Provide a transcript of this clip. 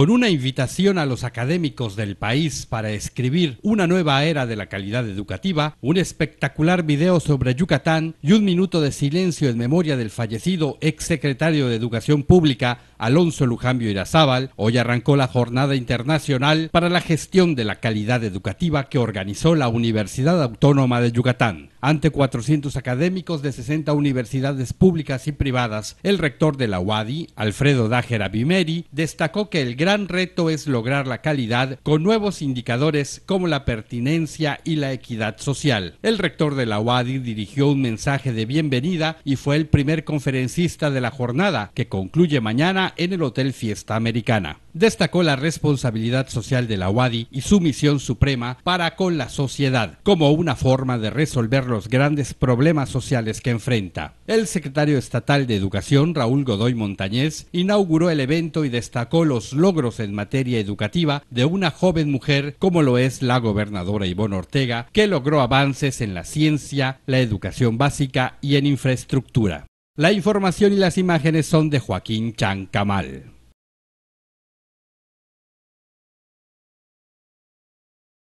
con una invitación a los académicos del país para escribir una nueva era de la calidad educativa, un espectacular video sobre Yucatán y un minuto de silencio en memoria del fallecido exsecretario de Educación Pública, Alonso Lujambio Irazábal, hoy arrancó la Jornada Internacional para la Gestión de la Calidad Educativa que organizó la Universidad Autónoma de Yucatán. Ante 400 académicos de 60 universidades públicas y privadas, el rector de la UADI, Alfredo Dájera Bimeri, destacó que el gran reto es lograr la calidad con nuevos indicadores como la pertinencia y la equidad social. El rector de la UADI dirigió un mensaje de bienvenida y fue el primer conferencista de la jornada, que concluye mañana en el Hotel Fiesta Americana destacó la responsabilidad social de la UADI y su misión suprema para con la sociedad, como una forma de resolver los grandes problemas sociales que enfrenta. El secretario estatal de Educación, Raúl Godoy Montañez, inauguró el evento y destacó los logros en materia educativa de una joven mujer como lo es la gobernadora Ivonne Ortega, que logró avances en la ciencia, la educación básica y en infraestructura. La información y las imágenes son de Joaquín Chancamal.